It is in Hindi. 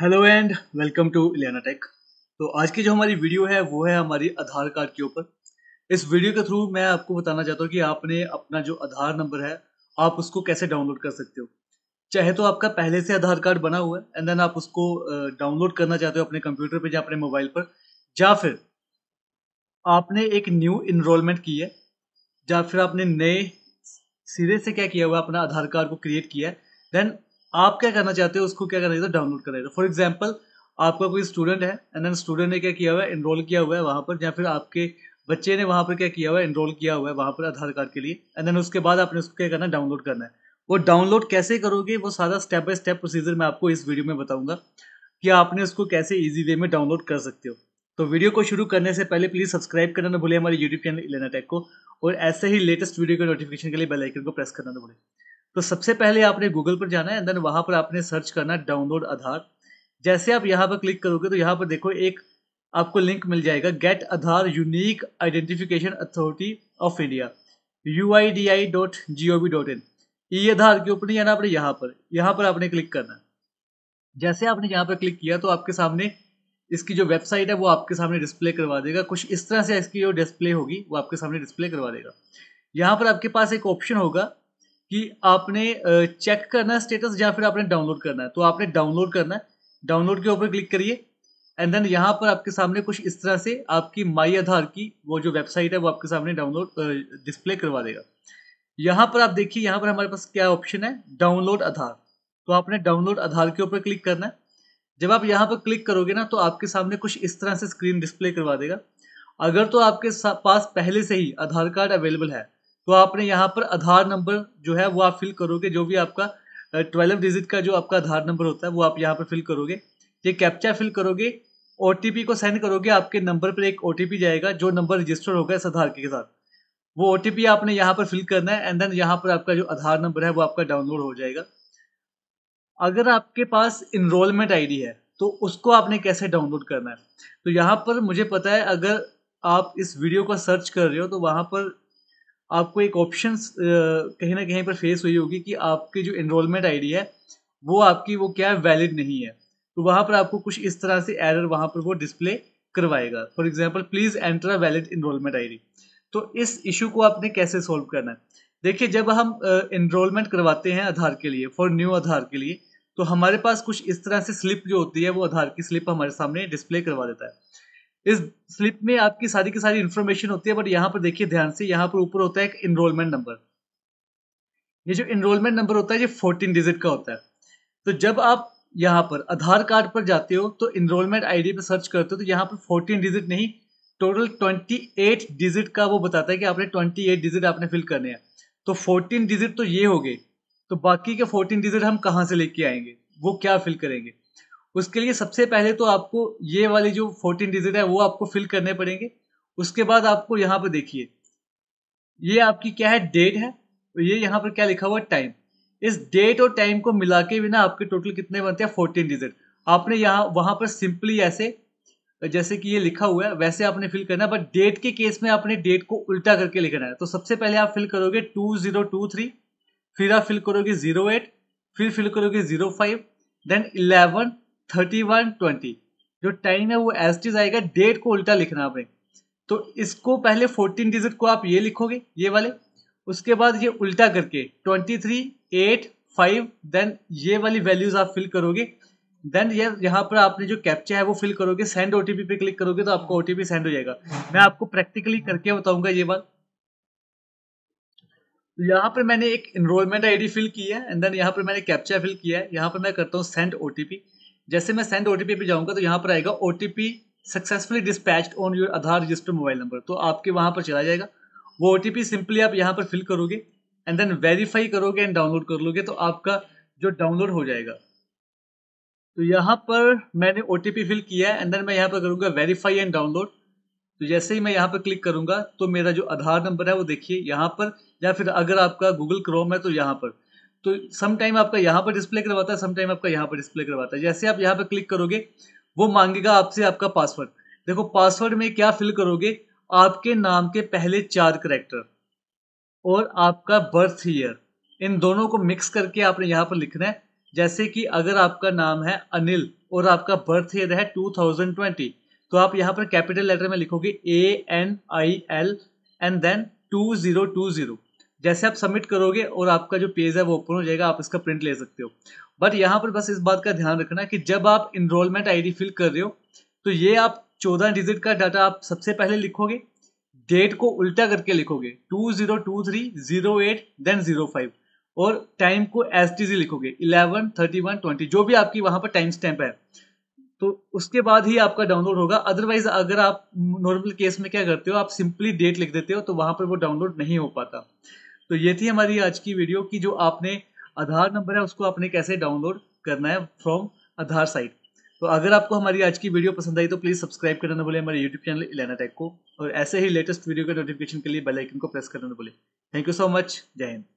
hello and welcome to Elena Tech तो आज की जो हमारी वीडियो है वो है हमारी आधार कार्ड के ऊपर इस वीडियो के थ्रू मैं आपको बताना चाहता हूँ कि आपने अपना जो आधार नंबर है आप उसको कैसे डाउनलोड कर सकते हो चाहे तो आपका पहले से आधार कार्ड बना हुआ है एंड देन आप उसको डाउनलोड करना चाहते हो अपने कंप्यूटर पर या अपने मोबाइल पर या फिर आपने एक न्यू इनरोलमेंट की है या फिर आपने नए सिरे से क्या किया हुआ अपना आधार कार्ड को क्रिएट किया है देन आप क्या करना चाहते हो उसको क्या करना चाहते हो डाउनलोड कर चाहते फॉर एग्जाम्पल आपका कोई स्टूडेंट है एंड देन स्टूडेंट ने क्या किया हुआ है इनरोल किया हुआ है वहाँ पर या फिर आपके बच्चे ने वहाँ पर क्या किया हुआ है इनरोल किया हुआ है वहाँ पर आधार कार्ड के लिए एंड देन उसके बाद आपने उसको क्या करना है डाउनलोड करना है वो डाउनलोड कैसे करोगे वो सारा स्टेप बाय स्टेप प्रोसीजर मैं आपको इस वीडियो में बताऊंगा कि आपने उसको कैसे इजी वे में डाउनलोड कर सकते हो तो वीडियो को शुरू करने से पहले प्लीज़ सब्सक्राइब करना ना भूलें हमारे यूट्यूब चैनल इलेना टेक को और ऐसे ही लेटेस्ट वीडियो के नोटिफिकेशन के लिए बेल आइकन को प्रेस करना ना भूलें तो सबसे पहले आपने गूगल पर जाना है एंड देन वहां पर आपने सर्च करना डाउनलोड आधार जैसे आप यहाँ पर क्लिक करोगे तो यहाँ पर देखो एक आपको लिंक मिल जाएगा gate Aadhaar unique identification authority of India you I D I dot G O V dot in ई आधार के ऊपर नहीं जाना आपने यहाँ पर यहाँ पर आपने क्लिक करना जैसे आपने यहाँ पर क्लिक किया तो आपके सामने इसकी जो वेबसाइट है वो आपके सामने डिस्प्ले करवा देगा कुछ इस तरह से इसकी जो डिस्प्ले होगी वो आपके सामने डिस्प्ले करवा देगा यहाँ पर आपके पास एक ऑप्शन होगा कि आपने चेक करना है स्टेटस या फिर आपने डाउनलोड करना है तो आपने डाउनलोड करना है डाउनलोड के ऊपर क्लिक करिए एंड देन यहाँ पर आपके सामने कुछ इस तरह से आपकी माई आधार की वो जो वेबसाइट है वो आपके सामने डाउनलोड डिस्प्ले करवा देगा यहाँ पर आप देखिए यहाँ पर हमारे पास क्या ऑप्शन है डाउनलोड आधार तो आपने डाउनलोड आधार के ऊपर क्लिक करना है जब आप यहाँ पर क्लिक करोगे ना तो आपके सामने कुछ इस तरह से स्क्रीन डिस्प्ले करवा देगा अगर तो आपके पास पहले से ही आधार कार्ड अवेलेबल है तो आपने यहाँ पर आधार नंबर जो है वो आप फिल करोगे जो भी आपका ट्वेल्व डिजिट का जो आपका आधार नंबर होता है वो आप यहाँ पर फिल करोगे ये कैप्चा फिल करोगे ओ को सेंड करोगे आपके नंबर पर एक ओ जाएगा जो नंबर रजिस्टर होगा इस आधार के साथ वो ओ आपने यहाँ पर फिल करना है एंड देन यहाँ पर आपका जो आधार नंबर है वो आपका डाउनलोड हो जाएगा अगर आपके पास इनरोलमेंट आईडी है तो उसको आपने कैसे डाउनलोड करना है तो यहाँ पर मुझे पता है अगर आप इस वीडियो को सर्च कर रहे हो तो वहाँ पर आपको एक ऑप्शन कहीं ना कहीं पर फेस हुई होगी कि आपकी जो इनरोलमेंट आईडी है वो आपकी वो क्या है वैलिड नहीं है तो वहाँ पर आपको कुछ इस तरह से एरर वहाँ पर वो डिस्प्ले करवाएगा for example please enter a valid enrolment ID तो इस इशू को आपने कैसे सोल्व करना है देखिए जब हम इनरोलमेंट करवाते हैं आधार के लिए फॉर न्यू आधार के लिए तो हमारे पास कुछ इस तरह से स्लिप जो होती है वो आधार की स्लिप हमारे सामने डिस्प्ले करवा देता है इस स्लिप में आपकी सारी की सारी इन्फॉर्मेशन होती है बट यहाँ पर देखिए ध्यान से यहाँ पर ऊपर होता है एक इनरोलमेंट नंबर ये जो इनरोलमेंट नंबर होता है ये फोर्टीन डिजिट का होता है तो जब आप यहाँ पर आधार कार्ड पर जाते हो तो इनरोलमेंट आईडी पर सर्च करते हो तो यहाँ पर फोर्टीन डिजिट नहीं टोटल ट्वेंटी एट डिजिट का वो बताता है कि आपने ट्वेंटी एट डिजिट आपने फिल करने हैं तो फोर्टीन डिजिट तो ये हो गए तो बाकी के फोर्टीन डिजिट हम कहाँ से लेके आएंगे वो क्या फिल करेंगे उसके लिए सबसे पहले तो आपको ये वाले जो फोर्टीन डिजिट है वो आपको फिल करने पड़ेंगे उसके बाद आपको यहाँ पर देखिए ये आपकी क्या है डेट है और तो ये यहाँ पर क्या लिखा हुआ टाइम इस डेट और टाइम को मिला के भी ना आपके टोटल कितने बनते हैं फोर्टीन डिजिट आपने यहाँ वहाँ पर सिंपली ऐसे जैसे कि ये लिखा हुआ है वैसे आपने फिल करना है बट डेट के केस में आपने डेट को उल्टा करके लिखना है तो सबसे पहले आप फिल करोगे टू जीरो टू थ्री फिर आप फिल करोगे जीरो एट फिर फिल करोगे zero five then eleven thirty one twenty जो टाइम है वो एस टीज आएगा डेट को उल्टा लिखना है तो इसको पहले फोर्टीन डिजिट को आप ये लिखोगे ये वाले उसके बाद ये उल्टा करके twenty three eight five then ये वाली वैल्यूज आप फिल करोगे देन ये यहाँ पर आपने जो कैप्चा है वो फिल करोगे सेंड ओटीपी पे क्लिक करोगे तो आपको ओटीपी सेंड हो जाएगा मैं आपको प्रैक्टिकली करके बताऊंगा ये बात तो यहाँ पर मैंने एक इनरोलमेंट आईडी फिल की है एंड देन यहाँ पर मैंने कैप्चा फिल किया है यहाँ पर मैं करता हूँ सेंड ओटीपी जैसे मैं सेंड ओटीपी पे जाऊंगा तो यहाँ पर आएगा OTP successfully dispatch on your Aadhaar register mobile number तो आपके वहाँ पर चला जाएगा वो ओ सिंपली आप यहाँ पर फिल करोगे एंड देन वेरीफाई करोगे एंड डाउनलोड कर लोगे तो आपका जो डाउनलोड हो जाएगा तो यहाँ पर मैंने ओ फिल किया है एंड देन मैं यहाँ पर करूँगा वेरीफाई एंड डाउनलोड तो जैसे ही मैं यहाँ पर क्लिक करूंगा तो मेरा जो आधार नंबर है वो देखिए यहाँ पर या फिर अगर आपका गूगल क्रोम है तो यहाँ पर तो सम टाइम आपका यहाँ पर डिस्प्ले करवाता है सम टाइम आपका यहाँ पर डिस्प्ले करवाता है जैसे आप यहाँ पर क्लिक करोगे वो मांगेगा आपसे आपका पासवर्ड देखो पासवर्ड में क्या फिल करोगे आपके नाम के पहले चार करेक्टर और आपका बर्थ ईयर इन दोनों को मिक्स करके आपने यहाँ पर लिखना है जैसे कि अगर आपका नाम है अनिल और आपका बर्थ ईयर है 2020 तो आप यहाँ पर कैपिटल लेटर में लिखोगे A N I L and then 2020 जैसे आप सबमिट करोगे और आपका जो पेज है वो ओपन हो जाएगा आप इसका प्रिंट ले सकते हो बट यहाँ पर बस इस बात का ध्यान रखना कि जब आप इनरोलमेंट आईडी फिल कर रहे हो तो ये आप चौदह डिजिट का डाटा आप सबसे पहले लिखोगे डेट को उल्टा करके लिखोगे two zero two three zero eight then zero five और टाइम को एस टी सी लिखोगे इलेवन थर्टी वन ट्वेंटी जो भी आपकी वहां पर टाइम स्टैम्प है तो उसके बाद ही आपका डाउनलोड होगा अदरवाइज अगर आप नॉर्मल केस में क्या करते हो आप सिंपली डेट लिख देते हो तो वहां पर वो डाउनलोड नहीं हो पाता तो ये थी हमारी आज की वीडियो की जो आपने आधार नंबर है उसको आपने कैसे डाउनलोड करना है फ्रॉम आधार साइट तो अगर आपको हमारी आज की वीडियो पसंद आई तो प्लीज़ सब्सक्राइब करना बोले हमारे यूट्यूब चैनल इलाना टेक को और ऐसे ही लेटेस्ट वीडियो के नोटिफिकेशन के लिए बेल आइकन को प्रेस करना बोले थैंक यू सो मच जय हिंद